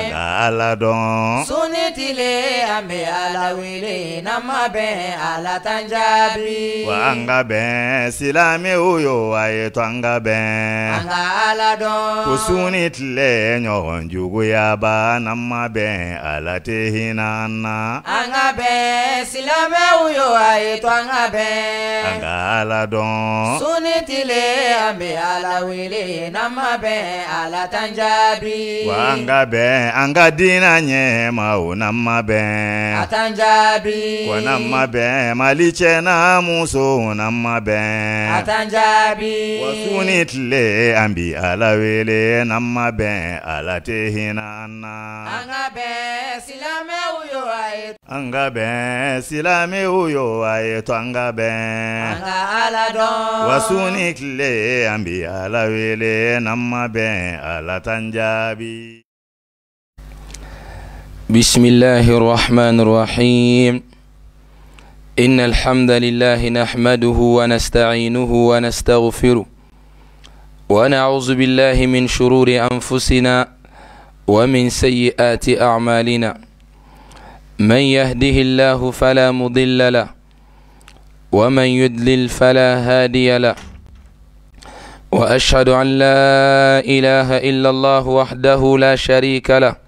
ala ala dɔn. sunni tile an bɛ ala wele n'an ma bɛn ala t'an jaabi. wa an ka bɛn silamɛw yo a ye to an ka bɛn. an ka ala dɔn. ko sunni tile ɲɔgɔn juguyaba n'an ma bɛn ala tɛ hinɛ an na. an ka bɛn silamɛw yo a ye to an ka bɛn. an ka ala dɔn. sunni tile an bɛ ala wele n'an ma bɛn ala t'an jaabi. wa an ka bɛn anga dina nye diinɛ ɲɛma o n'an ma bɛn. a t'an jaabi. ko n'an n'a muso n'an mabe atanjabi wasuni tle ambi wa ala wele n'an ma ala tɛ hinɛ an na. an ka bɛn silamɛw yo a ye. an ka bɛn silamɛw yo a ye to an ka ala don wasuni tle ambi tile an bi ala wele n'an ma ala t'an بسم الله الرحمن الرحيم إن الحمد لله نحمده ونستعينه ونستغفره ونعوذ بالله من شرور أنفسنا ومن سيئات أعمالنا من يهده الله فلا مضل له ومن يدلل فلا هادي له وأشهد أن لا إله إلا الله وحده لا شريك له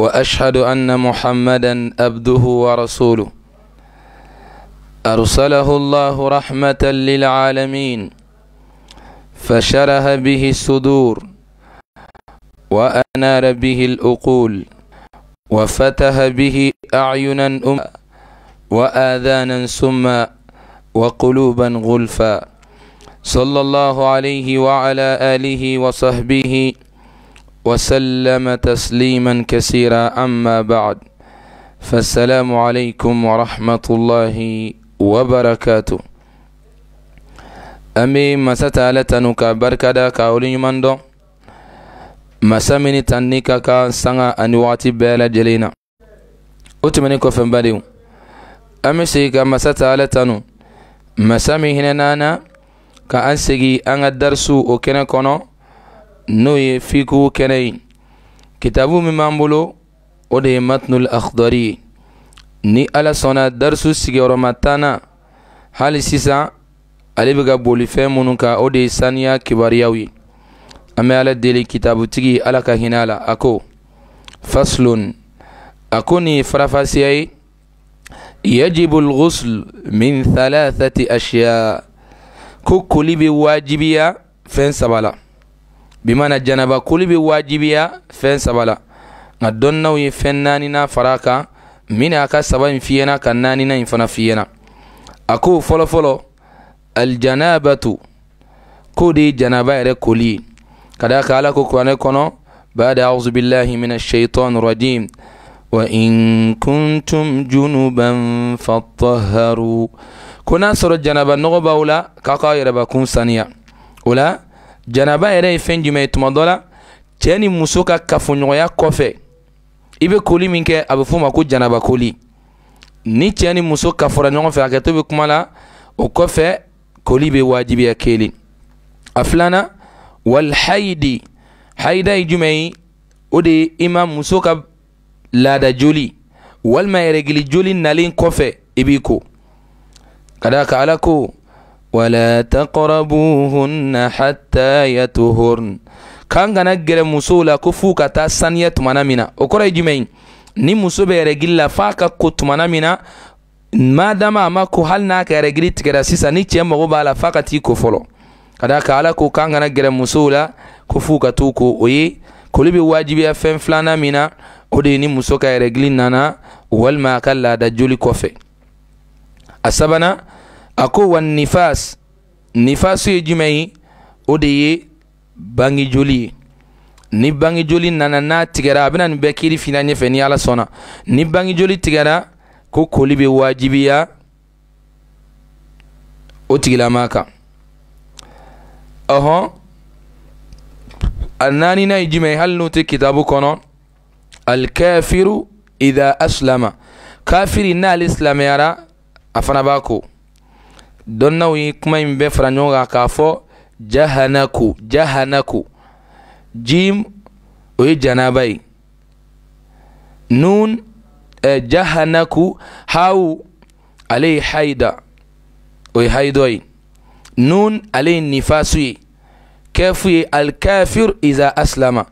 واشهد ان محمدا عبده ورسوله ارسله الله رحمه للعالمين فشره به الصدور وانار به العقول وفتح به اعينا أم واذانا سما وقلوبا غلفا صلى الله عليه وعلى اله وصحبه وسلم تسليما كثيرا أما بعد فالسلام عليكم ورحمة الله وبركاته أمي مساتا لتنوكا بركدا كاولي مندو مساميني تنكا كان سانا أنواتي بلا جلينا أتمنى كفن بديو أمي سيكا ما مساتا لتنو مسامي هنا نانا كأنسيجي أنا الدرسو أوكينا كونو n'o ye fikihu kɛnɛ ye kitabu min b'an bolo o de ye matinul akhdari ye ni ala sɔnna darisu sigiyɔrɔma tan na hali sisan ale bɛ ka boli fɛn minnu kan o de ye saniya kibaruyaw ye an bɛ ala deli kitabutigi ala ka hinɛ a la a ko faslun a ko nin ye farafasiya ye yajibu lghusl min thalathati ashiya ko koli bɛ waajibiya fɛn saba la bimana janaba kuli bi waajibiya fɛn saba la nka dɔnnaw ye fɛn naanina fara a kan min a ka saba in fiyena ka naanina in fana fiyena a ko fɔlɔfɔlɔ aljanabatu ko de ye janaba yɛrɛ koli ye ka da ka ala ko kuranɛ kɔnɔ bada auzu billahi min ashaitan rajim وإن كنتم جنوبا فطهروا كنا سر الجنب النغبة ولا كاكا يربا كون سانيا ولا janaba yɛrɛ ye fɛn jumɛn ye tuma dɔ la cɛɛ ni muso ka kafoɲɔgɔnya kɔfɛ i be koli min kɛ a be fɔ ma ko janaba koli ni cɛɛ ni muso kafɔra ɲɔgɔn fɛ hakɛto be kuma la o kɔfɛ koli be waajibiya kelen a filana walhayidi hayida ye jumɛn ye o de ye i ma muso ka laada joli walima yɛrɛgili joli nalen kɔfɛ i b'i ko ka daa ka ala ko wala taqrabuhunna hatta yatuhurn kan kana gɛrɛ musow la ko fuu ka taa saniya tumana min na o kɔrɔ ye jumɛn ni muso bɛ yɛrɛgili la f'a ka ko tumana min na madama a ma ko hali n'a ka yɛrɛgili tigɛra sisan ni cɛɛ mago b'a la f'a ka t'i ko fɔlɔ ka da kan ala ko k'an kana gɛrɛ musow la ko fuu ka t'u ko o ye koli bɛ waajibiya fɛn filanan min na o de ye ni muso ka yɛrɛgili nana walima a ka laada joli kɔfɛ a sabanan a ko wa nifas nifasu ye jumɛn ye o de ye bange joli ye ni bange joli nana n'a tigɛra a bena nin bɛɛ kiri fina ɲɛfɛ ni ala sɔnna ni bange joli tigɛra ko koli be wajibiya o tigilama kan ɔhɔn a naaninan ye jumɛn ye hali n'o tɛ kitabu kɔnɔ alikafiru idha aslama kafiri n'ale silamayara a fana b'a ko dɔnnaw ye kuma in bɛɛ fara ɲɔgɔn kan k'a fɔ jahanaku jahanaku jim o ye janaba ye nun eh, jahanaku hawu ale ye haida o ye haidɔ ye nun ale ye nifasu ye kɛfu ye alkafir iza aslama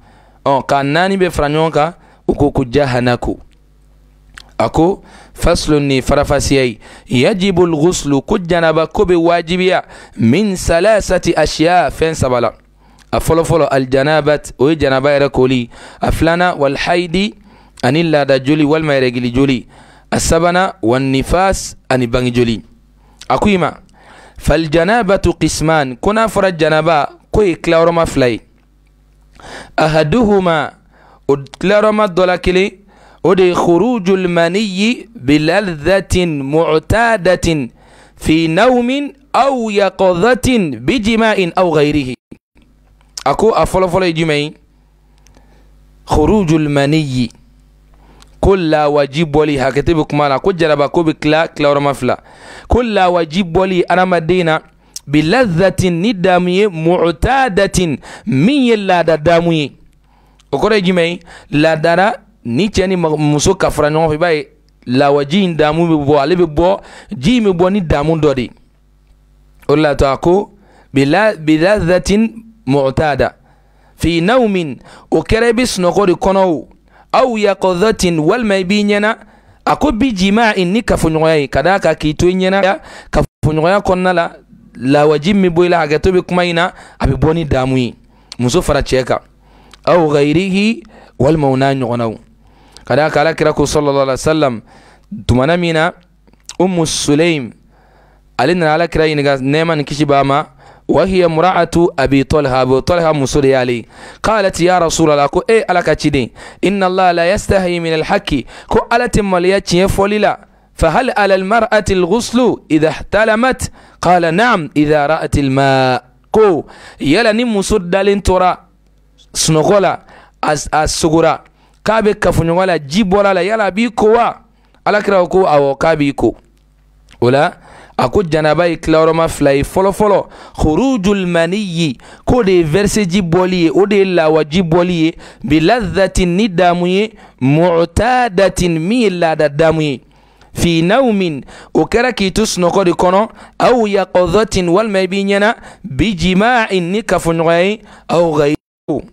ɔ k'a naani bɛ fara ɲɔgɔn kan u ko ko jahanaku ako faslunni farafasiyay yajibu lguslu ko janaba ko be waajibiya min salasati ashiya fɛn saba la a fɔlɔfɔlɔ aljanabat o ye janaba yɛrɛ koli a filana walhaidi ani laada joli walima yɛrɛgili joli a sabana wannifas ani bangi joli a ko i ma faljanabatu qisman ko n'a fɔra janaba ko ye kilayɔrɔma fila ye ahaduhuma o kilayɔrɔma dɔ la kelen ودي خروج المني بلذة معتادة في نوم أو يقظة بجماع أو غيره أكو أفول فول جمعي خروج المني كل واجب ولي هكتب كمانا كو جربا كو بكلا كلا ورمفلا كل واجب ولي أنا مدينة بلذة ندامي معتادة من لا دامي أكو جمعي لا دارا ni cɛ ni muso ka fara ɲɔgɔn fɛ i b'a ye lawaji in damu bɛ bɔ ale bɛ bɔ ji in bɛ bɔ ni damu dɔ de o de la a ko bilazatin mu'tada fi naumin o kɛra i bɛ sunɔgɔ de kɔnɔ o aw yakɔzatin walima i b'i ɲɛna a ko bi jima in ni kafoɲɔgɔnya ye ka d'a kan k'i to i ɲɛna kafoɲɔgɔnya kɔnɔna la lawaji min bɛ bɔ i la hakɛto bɛ kuma in na a bɛ bɔ ni damu ye muso fara cɛ kan aw ghayrihi walima o n'a ɲɔgɔnnaw قال لك كراكو صلى الله عليه وسلم تمنمينا أم السليم ألين على كراين نيما نكشي باما وهي مراعة أبي طلحة أبو طلحة مصري علي قالت يا رسول الله كو إيه ألا كتدي إن الله لا يستهي من الحكي كو ألا تماليات يفولي لا فهل على المرأة الغسل إذا احتلمت قال نعم إذا رأت الماء كو يلا نمو سر دالين تورا سنغولا أس أسغورا k'a bɛ kafoɲɔgɔnya la ji bɔra la yala a b'i ko wa alakira ko awɔ k'a b'i ko o la a ko janaba ye tilayɔrɔma fila ye fɔlɔfɔlɔ khurujul maniyyi k'o de ye verse ji bɔli ye o de ye lawa ji bɔli ye bi ladatin ni damu ye mu'tadatin min ye laada damu ye fi naumin o kɛra k'i to sunɔgɔ de kɔnɔ aw yaqadhatin walima i b'i ɲɛna bi ni kafoɲɔgɔnya ye aw ghayrihi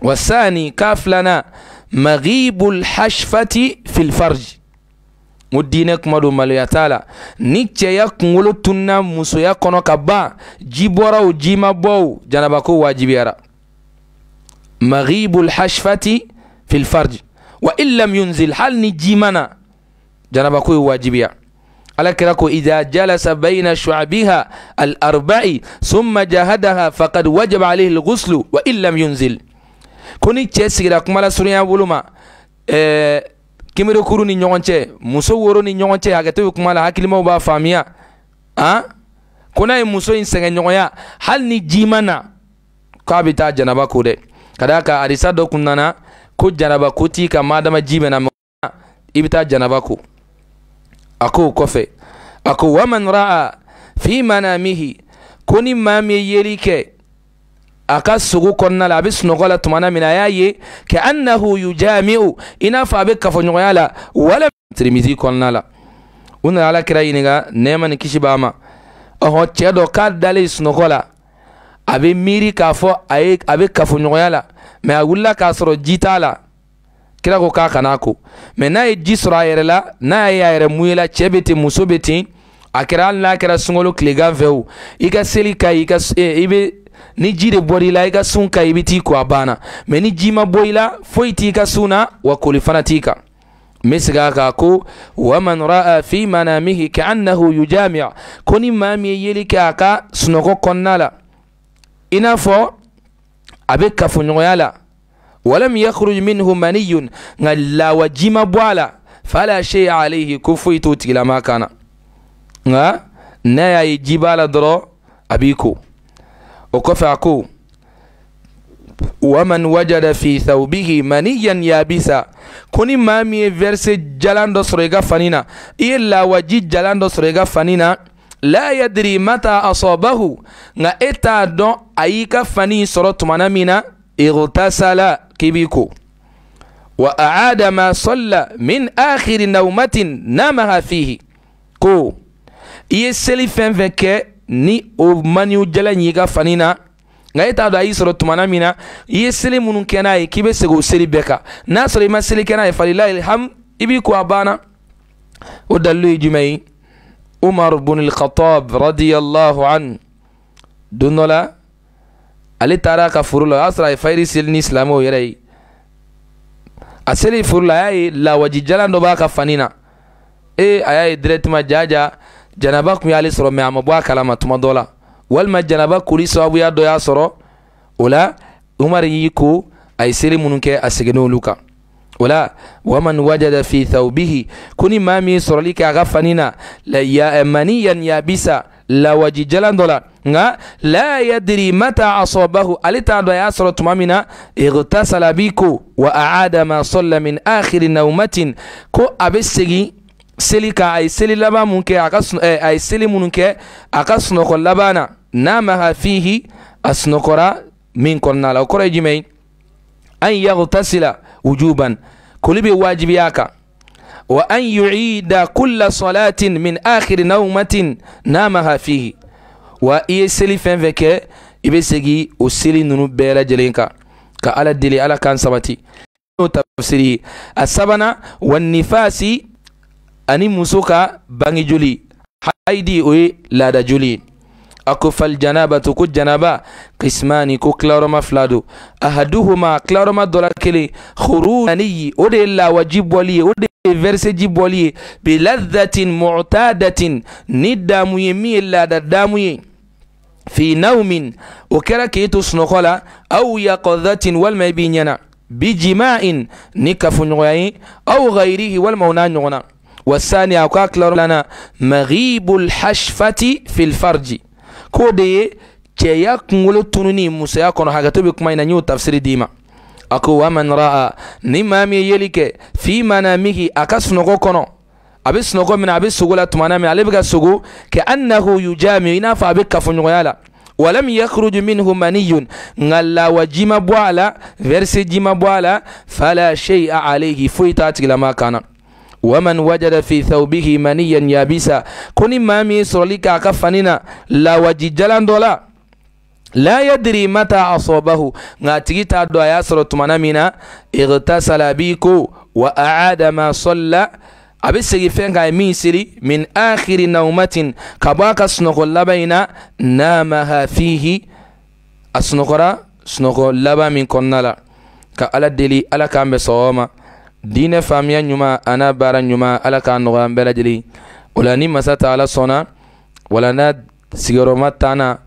wasaani k'a filanan مغيب الحشفة في الفرج مدينك مدو مالو يتالا نيكي يك نولو تنى موسو يكونو كبا جيبورا و جيما بو جانباكو واجبيرا مغيب الحشفة في الفرج وإن لم ينزل حال نجيمنا جانباكو على كراكو إذا جلس بين شعبها الأربعي ثم جاهدها فقد وجب عليه الغسل وإن لم ينزل ko ni cɛ sigira kumalasurunya bolo ma ɛɛ kimirikuru ni ɲɔgɔn cɛ muso woro ni ɲɔgɔn cɛ hakɛto bɛ kuma la hakilimaw b'a faamuya han ko n'a ye muso in sɛgɛnɲɔgɔnya hali ni jima na k'a be taa janaba ko dɛ ka d'a arisa dɔ kun nana ko janaba ko t'i ka madama ji bɛ i bɛ taa janaba ko a ko o kɔfɛ a ko waman ra'a fi manamihi ko ni maa min ye yeli kɛ akasugu ka la a bɛ tumana min na a y'a ye ka annahu yujami'u i n'a fɔ a bɛ la wala tirimizi kɔnɔna la u nana ala kira ɲininka nɛɛma ni kisi b'a ma ɔhɔn cɛ dɔ k'a dalen sunɔgɔ la a bɛ miiri k'a fɔ a ye a bɛ kira ko k'a kana ko mɛ n'a ye ji sɔrɔ a yɛrɛ la n'a y'a yɛrɛ mun ye la cɛ bɛ ten muso bɛ ten a kɛra ni ji de bɔr'i i ka sun ka i bi ko a banna mɛ ni ji ma bɔ foyi t'i ka sun wa koli fana t'i kan n bɛ segin a kan ko waman ra'a fi manamihi ka annahu yujami'a ko ni maa min ye yeli kɛ a ka sunɔgɔ kɔnɔna la i n'a fɔ a bɛ kafoɲɔgɔnya la walam yakhruj minhu maniyun nka lawa ji ma bɔ a la fala shay alayhi ko foyi t'o tigilama kan na nka y'a ye ji b'a la a b'i ko وكفى أكو waman wajada fi thawbihi maniyan yabisa koni maa min ye verse jalan dɔ sɔrɔ i ka fani na i ye lawaji jalan dɔ sɔrɔ i ka fani na la yadiri mata asɔbahu nka e t'a dɔn a y'i ka fani sɔrɔ tumana min na igtasala k'i b'i ko wa aada ma sɔlla min akhiri naumatin namaha fihi ko i ye seli fɛn fɛn kɛ ni o maniw jala ɲi ka fani na nka e t'a dɔn a y'i sɔrɔ tumana min na i ye seli minnu kɛ n'a ye k'i bɛ segin o seli bɛɛ kan n'a sɔrɔ i ma seli kɛ n'a ye falilahi ham i b'i ko a banna o dalilu ye jumɛn ye umar bin al-khattab radiyallahu an don dɔ la ale taara a ka foro la o y'a sɔrɔ a ye fayiri seli ni silamɛw yɛrɛ ye a seli foro la a y'a ye lawaji jalan dɔ b'a ka fani na ee a y'a ye directement jaja janaba kun y'ale sɔrɔ mɛ a ma bɔ a kalama tuma dɔ la walima janaba koli sababuya dɔ y'a sɔrɔ o la umar y'i ko a ye seere minnu kɛ a seginna olu kan o la waman wajada fi thawbihi ko ni maa min ye sɔrɔli kɛ a ka fani na la ya mani yan yabisa lawaji jalan dɔ la nka la yadiri mata asɔbahu ale t'a dɔn a y'a sɔrɔ tuma min na igtasala b'i ko wa aada ma sɔlla min akhiri naumatin ko a bɛ segin seli ka a ye seli laban mun kɛ a ka sun a ye seli minnu kɛ a ka sunɔgɔ laban na n'a ma ha fihi a sunɔgɔra min kɔnɔna la o kɔrɔ ye jumɛn ye an yaghtasila wujuban koli bɛ wajibiya a kan wa an yu'ida kulla salatin min akhiri nawmatin n'a ma ha fihi wa i ye seli fɛn fɛn kɛ i bɛ segin o seli ninnu bɛɛ lajɛlen kan ka ala deli ala kan sabati. n'o tafsiri a sabanan wa nifaasi ani muso ka bange joli haidi o ye laada joli ye a ko faljanabatu ko janaba kismani ko kilarɔma fila do ahaduhuma kilarɔma dɔ la kelen khurujaniyi o de ye lawaji bɔli ye o de ye verseji bɔli ye biladatin mu'tadatin ni damu ye min ye laada damu ye fi naumin o kɛra k'e to sunɔgɔ la aw yaqadatin walima i b'i ɲɛna bijima'in ni kafoɲɔgɔnya ye aw ghayrihi walima o n'a ɲɔgɔnna والثاني أكاكلر لنا مغيب الحشفة في الفرج كودي كيا كنغلو تنوني موسى يكون حاجة تبك ما نيو تفسير ديما أكو ومن رأى نمامي يليك في منامه أكاس نغو كنو أبي سنغو من أبي سغولة تمنامي علي بغا سغو كأنه يجامي ينافع بك فنغيالا ولم يخرج منه مني نلا وجيما بوالا فرسي جيما بوالا فلا شيء عليه فويتات لما كان ومن وجد في ثوبه منيا يابسا كن مامي سرليك اكفنينا لا وجي جلان دولا لا يدري متى اصابه ناتي تا دو يا سرتمنا اغتسل بيكو واعاد ما صلى أبي فين غاي مين سيري من اخر نومه كباك سنغ لبينا نامها فيه اسنغرا سنغ لبا من كنلا كالا دلي على كامب صوما diinɛ faamiya ɲuman a n'a baara ɲuman ala k'a nɔgɔya an bɛɛ lajɛlen o la ni masa taala sɔnna wala n'a sigiyɔrɔma tanna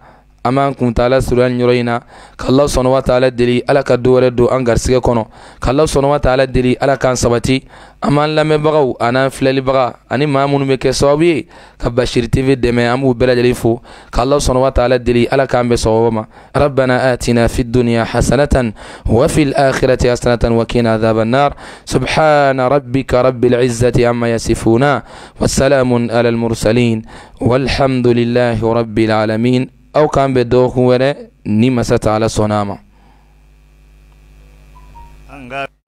an b'an kuntaala surunya nin yɔrɔ in na k'ala sɔnna wa taala deli ala ka don wɛrɛ don an garisigɛ kɔnɔ k'ala sɔnna wa taala deli ala k'an sabati an b'an lamɛnbagaw an'an filɛlibaga ani maa minnu bɛ kɛ sababu ye ka bashiri tv dɛmɛ an b'u bɛɛ lajɛlen fo k'ala sɔnna wa taala deli ala k'an bɛ sababa ma ربنا آتنا في الدنيا حسنة وفي الآخرة حسنة وقنا عذاب النار سبحان ربك رب العزة عما يصفون وسلام على المرسلين والحمد لله رب العالمين aw k'an bɛ dɔgɔkun wɛrɛ ni masa ta sɔnna a ma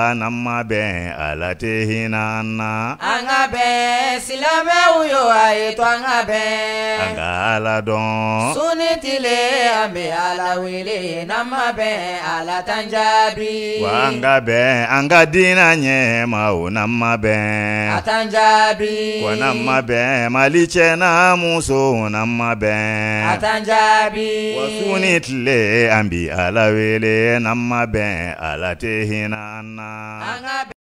ala n'an ma bɛn ala tɛ hinɛ an na. an ka bɛn silamɛw yo a ye to an ka bɛn. an ka ala dɔn. suni tile an bɛ ala wele n'an bɛn ala t'an jaabi. wa an ka bɛn an ka diinɛ ɲɛma o n'an bɛn. a t'an jaabi. wa n'an bɛn mali cɛ n'a muso n'an ma bɛn. a t'an jaabi. wa suni tile an bi ala wele n'an bɛn ala tɛ hinɛ an na. na... Ang